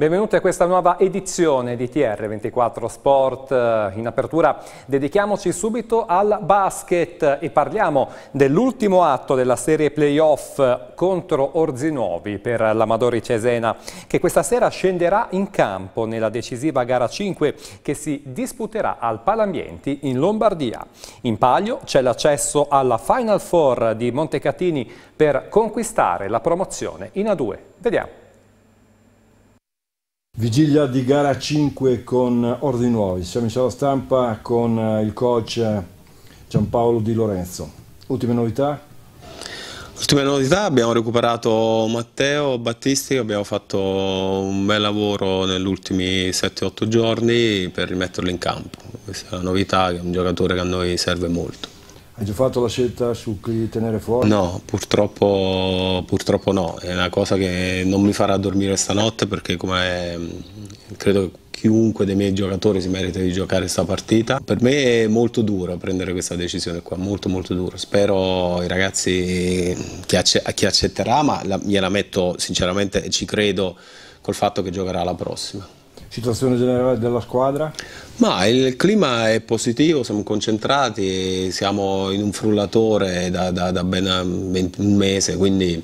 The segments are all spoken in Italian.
Benvenuti a questa nuova edizione di TR24 Sport. In apertura dedichiamoci subito al basket e parliamo dell'ultimo atto della serie playoff contro Orzinuovi per l'Amadori Cesena che questa sera scenderà in campo nella decisiva gara 5 che si disputerà al Palambienti in Lombardia. In palio c'è l'accesso alla Final Four di Montecatini per conquistare la promozione in A2. Vediamo. Vigilia di gara 5 con Ordi Nuovi, siamo in sala stampa con eh, il coach eh, Giampaolo Di Lorenzo. Ultime novità? Ultime novità, abbiamo recuperato Matteo Battisti, abbiamo fatto un bel lavoro negli ultimi 7-8 giorni per rimetterlo in campo. Questa è una novità, è un giocatore che a noi serve molto. Hai già fatto la scelta su chi tenere fuori? No, purtroppo, purtroppo no, è una cosa che non mi farà dormire stanotte perché come mm, credo chiunque dei miei giocatori si merita di giocare questa partita. Per me è molto duro prendere questa decisione qua, molto molto duro. Spero i ragazzi chi, acce chi accetterà, ma la, gliela metto sinceramente e ci credo col fatto che giocherà la prossima situazione generale della squadra? Ma il clima è positivo, siamo concentrati, siamo in un frullatore da, da, da ben un mese, quindi,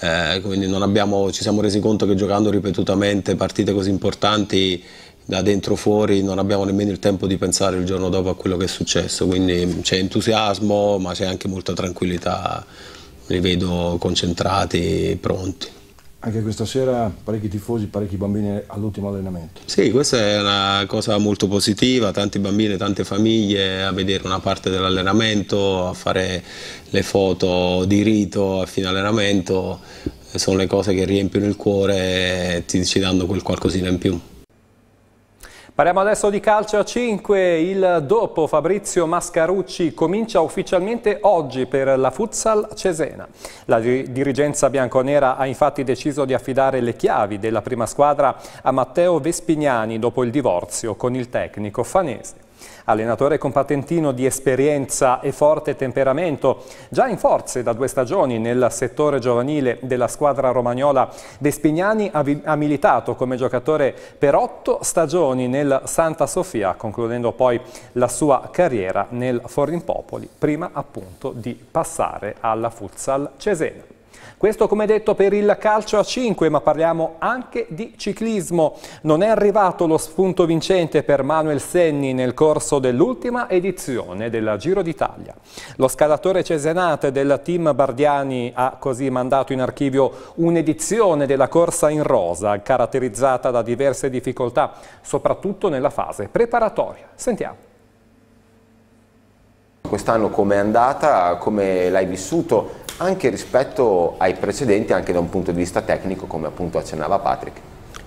eh, quindi abbiamo, ci siamo resi conto che giocando ripetutamente partite così importanti da dentro fuori non abbiamo nemmeno il tempo di pensare il giorno dopo a quello che è successo, quindi c'è entusiasmo ma c'è anche molta tranquillità, li vedo concentrati, pronti. Anche questa sera parecchi tifosi, parecchi bambini all'ultimo allenamento. Sì, questa è una cosa molto positiva, tanti bambini, tante famiglie a vedere una parte dell'allenamento, a fare le foto di rito a fine allenamento, sono le cose che riempiono il cuore e ti, ci danno quel qualcosina in più. Parliamo adesso di calcio a 5, il dopo Fabrizio Mascarucci comincia ufficialmente oggi per la Futsal Cesena. La dirigenza bianconera ha infatti deciso di affidare le chiavi della prima squadra a Matteo Vespignani dopo il divorzio con il tecnico fanese. Allenatore compatentino di esperienza e forte temperamento, già in forze da due stagioni nel settore giovanile della squadra romagnola, De Spignani ha, ha militato come giocatore per otto stagioni nel Santa Sofia, concludendo poi la sua carriera nel Forrimpopoli, prima appunto di passare alla Futsal Cesena. Questo come detto per il calcio a 5, ma parliamo anche di ciclismo. Non è arrivato lo spunto vincente per Manuel Senni nel corso dell'ultima edizione del Giro d'Italia. Lo scalatore cesenate del team Bardiani ha così mandato in archivio un'edizione della corsa in rosa, caratterizzata da diverse difficoltà, soprattutto nella fase preparatoria. Sentiamo quest'anno come è andata, come l'hai vissuto anche rispetto ai precedenti, anche da un punto di vista tecnico, come appunto accennava Patrick.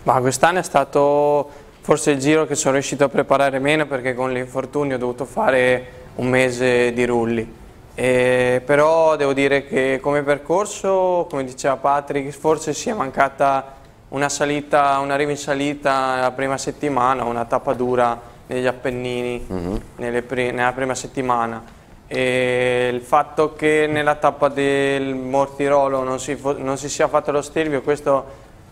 Ma quest'anno è stato forse il giro che sono riuscito a preparare meno perché con l'infortunio ho dovuto fare un mese di rulli. E però devo dire che come percorso, come diceva Patrick, forse si è mancata una salita, un arrivo in salita la prima settimana, una tappa dura negli Appennini mm -hmm. nella prima settimana e il fatto che nella tappa del Mortirolo non si, non si sia fatto lo stelvio, questo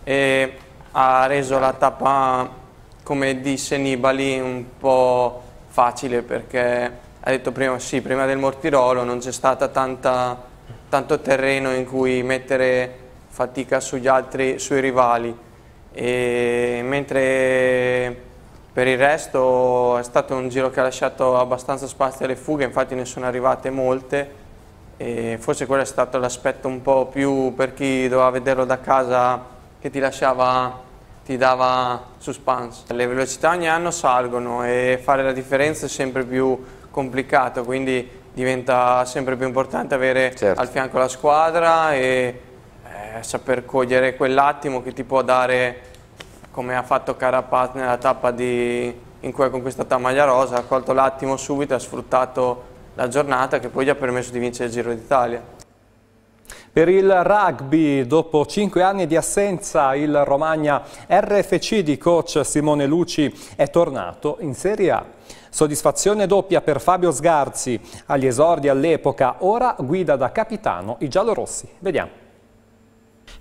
eh, ha reso la tappa, come disse Nibali, un po' facile perché ha detto prima, sì, prima del Mortirolo non c'è stato tanto terreno in cui mettere fatica sugli altri, sui rivali. E mentre per il resto è stato un giro che ha lasciato abbastanza spazio alle fughe, infatti ne sono arrivate molte e forse quello è stato l'aspetto un po' più per chi doveva vederlo da casa che ti lasciava, ti dava suspense. Le velocità ogni anno salgono e fare la differenza è sempre più complicato, quindi diventa sempre più importante avere certo. al fianco la squadra e eh, saper cogliere quell'attimo che ti può dare come ha fatto Carapaz nella tappa di, in cui ha conquistato la maglia rosa, ha colto l'attimo subito e ha sfruttato la giornata che poi gli ha permesso di vincere il Giro d'Italia. Per il rugby, dopo cinque anni di assenza, il Romagna RFC di coach Simone Luci è tornato in Serie A. Soddisfazione doppia per Fabio Sgarzi, agli esordi all'epoca, ora guida da capitano i giallorossi. Vediamo.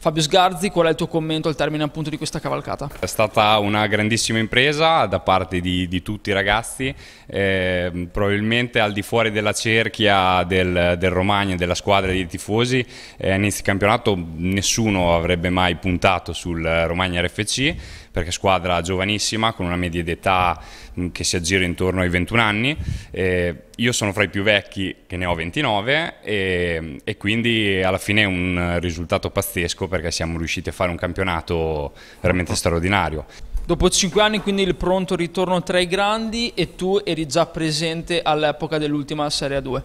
Fabio Sgarzi, qual è il tuo commento al termine appunto di questa cavalcata? È stata una grandissima impresa da parte di, di tutti i ragazzi, eh, probabilmente al di fuori della cerchia del, del Romagna, della squadra dei tifosi, eh, all'inizio campionato nessuno avrebbe mai puntato sul Romagna RFC perché squadra giovanissima con una media d'età mm, che si aggira intorno ai 21 anni. Eh, io sono fra i più vecchi che ne ho 29 e, e, quindi alla fine è un risultato pazzesco perché siamo riusciti a fare un campionato veramente straordinario. Dopo 5 anni quindi il pronto ritorno tra i grandi e tu eri già presente all'epoca dell'ultima Serie A2?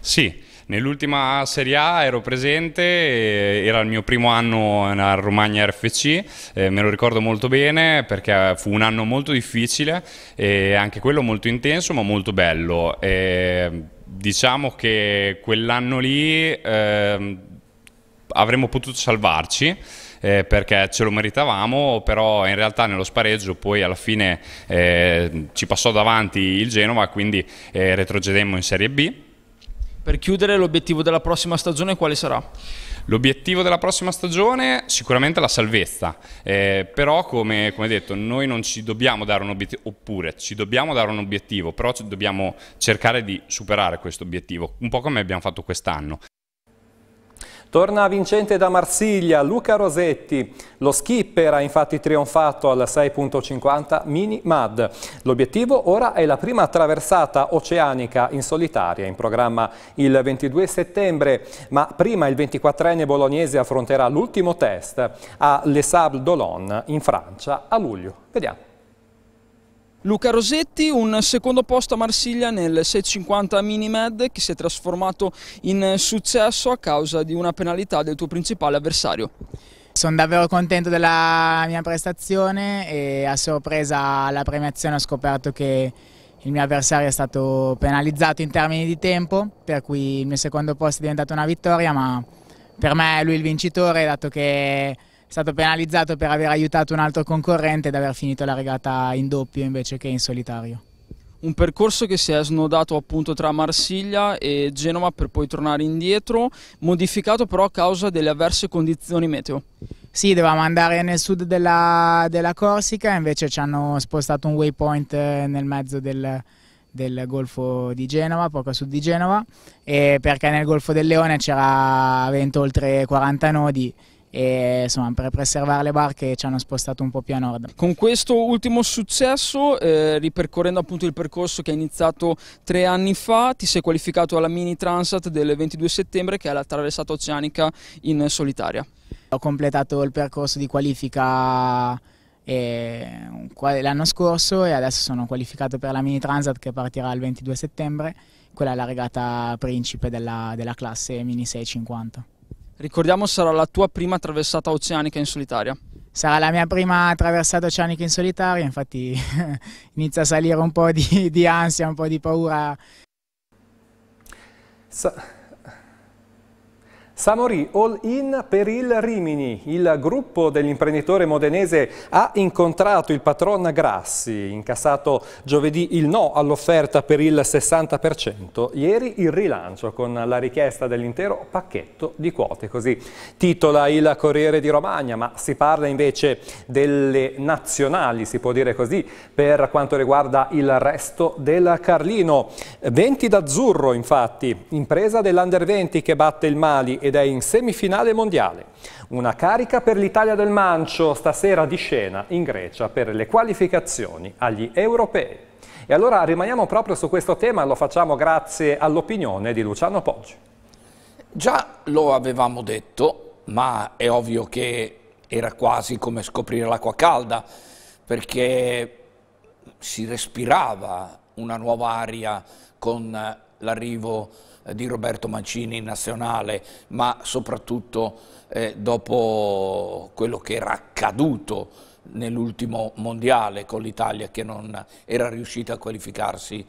Sì, Nell'ultima Serie A ero presente, eh, era il mio primo anno nella Romagna RFC, eh, me lo ricordo molto bene perché eh, fu un anno molto difficile e anche quello molto intenso ma molto bello. E diciamo che quell'anno lì eh, avremmo potuto salvarci. Eh, perché ce lo meritavamo, però in realtà nello spareggio poi alla fine eh, ci passò davanti il Genova, quindi retrocedemmo in Serie B. Per chiudere, l'obiettivo della prossima stagione quale sarà? L'obiettivo della prossima stagione sicuramente la salvezza, eh, però come, come, detto noi non ci dobbiamo dare un obiettivo, oppure ci dobbiamo dare un obiettivo, però dobbiamo cercare di superare questo obiettivo, un po' come abbiamo fatto quest'anno. Torna vincente da Marsiglia Luca Rosetti. Lo skipper ha infatti trionfato al 6.50 Mini Mad. L'obiettivo ora è la prima traversata oceanica in solitaria in programma il 22 settembre, ma prima il 24enne bolognese affronterà l'ultimo test a Les Sables d'Olonne in Francia a luglio. Vediamo. Luca Rosetti, un secondo posto a Marsiglia nel 650 mini-med che si è trasformato in successo a causa di una penalità del tuo principale avversario. Sono davvero contento della mia prestazione e a sorpresa alla premiazione ho scoperto che il mio avversario è stato penalizzato in termini di tempo, per cui il mio secondo posto è diventato una vittoria, ma per me è lui il vincitore dato che stato penalizzato per aver aiutato un altro concorrente ed aver finito la regata in doppio invece che in solitario. Un percorso che si è snodato appunto tra Marsiglia e Genova per poi tornare indietro, modificato però a causa delle avverse condizioni meteo. Sì, dovevamo andare nel sud della, della Corsica, invece ci hanno spostato un waypoint eh, nel mezzo del, del Golfo di Genova, poco a sud di Genova, perché nel Golfo del Leone c'era vento oltre 40 nodi e insomma per preservare le barche ci hanno spostato un po' più a nord. Con questo ultimo successo, eh, ripercorrendo appunto il percorso che hai iniziato tre anni fa, ti sei qualificato alla mini transat del 22 settembre che è la traversata oceanica in solitaria. Ho completato il percorso di qualifica eh, l'anno scorso e adesso sono qualificato per la mini transat che partirà il 22 settembre, quella è la regata principe della, della classe mini 650. Ricordiamo sarà la tua prima traversata oceanica in solitaria. Sarà la mia prima traversata oceanica in solitaria, infatti inizia a salire un po' di, di ansia, un po' di paura. Sa Samori All In per il Rimini. Il gruppo dell'imprenditore modenese ha incontrato il patron Grassi, incassato giovedì il no all'offerta per il 60%, ieri il rilancio con la richiesta dell'intero pacchetto di quote, così titola il Corriere di Romagna, ma si parla invece delle nazionali, si può dire così, per quanto riguarda il resto del Carlino. 20 d'azzurro infatti, impresa dell'Under 20 che batte il Mali e ed è in semifinale mondiale. Una carica per l'Italia del Mancio, stasera di scena in Grecia per le qualificazioni agli europei. E allora rimaniamo proprio su questo tema e lo facciamo grazie all'opinione di Luciano Poggi. Già lo avevamo detto, ma è ovvio che era quasi come scoprire l'acqua calda, perché si respirava una nuova aria con eh, l'arrivo eh, di Roberto Mancini in nazionale, ma soprattutto eh, dopo quello che era accaduto nell'ultimo mondiale con l'Italia che non era riuscita a qualificarsi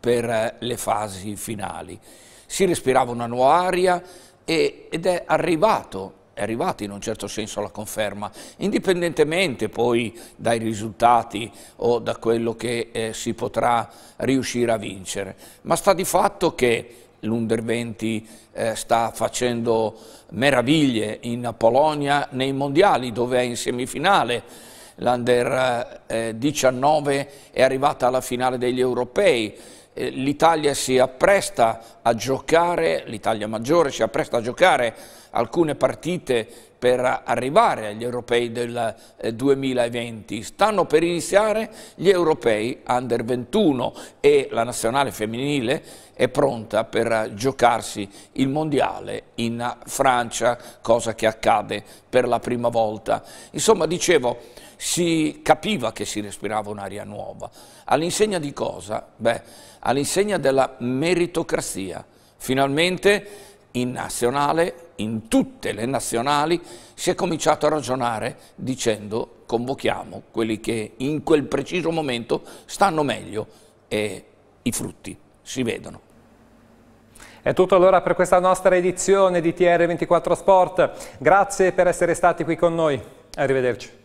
per eh, le fasi finali. Si respirava una nuova aria e, ed è arrivato è arrivata in un certo senso la conferma, indipendentemente poi dai risultati o da quello che eh, si potrà riuscire a vincere, ma sta di fatto che l'Under 20 eh, sta facendo meraviglie in Polonia nei mondiali dove è in semifinale, l'Under eh, 19 è arrivata alla finale degli europei, eh, l'Italia si appresta a giocare, l'Italia maggiore si appresta a giocare alcune partite per arrivare agli europei del 2020. Eh, Stanno per iniziare gli europei under 21 e la nazionale femminile è pronta per giocarsi il mondiale in Francia, cosa che accade per la prima volta. Insomma, dicevo, si capiva che si respirava un'aria nuova. All'insegna di cosa? Beh, all'insegna della meritocrazia. Finalmente in nazionale in tutte le nazionali si è cominciato a ragionare dicendo convochiamo quelli che in quel preciso momento stanno meglio e i frutti si vedono. È tutto allora per questa nostra edizione di TR24 Sport. Grazie per essere stati qui con noi. Arrivederci.